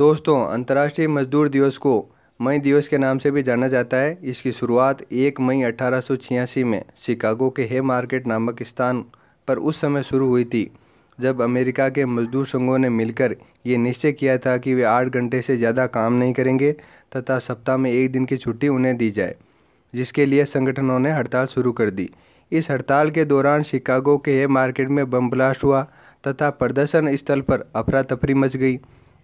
दोस्तों अंतर्राष्ट्रीय मजदूर दिवस को मई दिवस के नाम से भी जाना जाता है इसकी शुरुआत 1 मई अठारह में शिकागो के हे मार्केट नामक स्थान पर उस समय शुरू हुई थी जब अमेरिका के मजदूर संघों ने मिलकर ये निश्चय किया था कि वे आठ घंटे से ज़्यादा काम नहीं करेंगे तथा सप्ताह में एक दिन की छुट्टी उन्हें दी जाए जिसके लिए संगठनों ने हड़ताल शुरू कर दी इस हड़ताल के दौरान शिकागो के हे मार्केट में बम ब्लास्ट हुआ तथा प्रदर्शन स्थल पर अफरा तफरी मच गई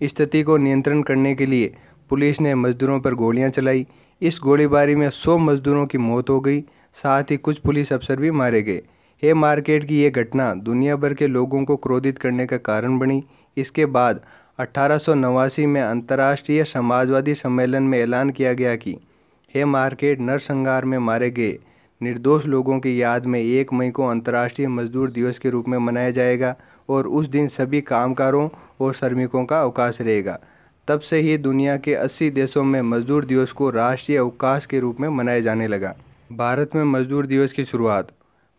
स्थिति को नियंत्रण करने के लिए पुलिस ने मजदूरों पर गोलियां चलाई इस गोलीबारी में 100 मजदूरों की मौत हो गई साथ ही कुछ पुलिस अफसर भी मारे गए हे मार्केट की ये घटना दुनिया भर के लोगों को क्रोधित करने का कारण बनी इसके बाद अट्ठारह में अंतर्राष्ट्रीय समाजवादी सम्मेलन में ऐलान किया गया कि हे मार्केट नरसंहार में मारे गए निर्दोष लोगों की याद में एक मई को अंतर्राष्ट्रीय मजदूर दिवस के रूप में मनाया जाएगा और उस दिन सभी कामगारों और श्रमिकों का अवकाश रहेगा तब से ही दुनिया के 80 देशों में मजदूर दिवस को राष्ट्रीय अवकाश के रूप में मनाया जाने लगा भारत में मजदूर दिवस की शुरुआत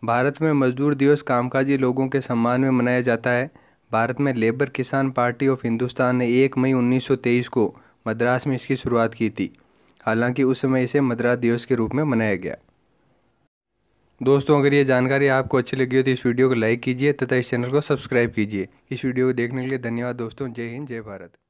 भारत में मजदूर दिवस कामकाजी लोगों के सम्मान में मनाया जाता है भारत में लेबर किसान पार्टी ऑफ हिंदुस्तान ने 1 मई 1923 को मद्रास में इसकी शुरुआत की थी हालांकि उस समय इसे मद्रास दिवस के रूप में मनाया गया दोस्तों अगर ये जानकारी आपको अच्छी लगी हो तो इस वीडियो को लाइक कीजिए तथा इस चैनल को सब्सक्राइब कीजिए इस वीडियो को देखने के लिए धन्यवाद दोस्तों जय हिंद जय भारत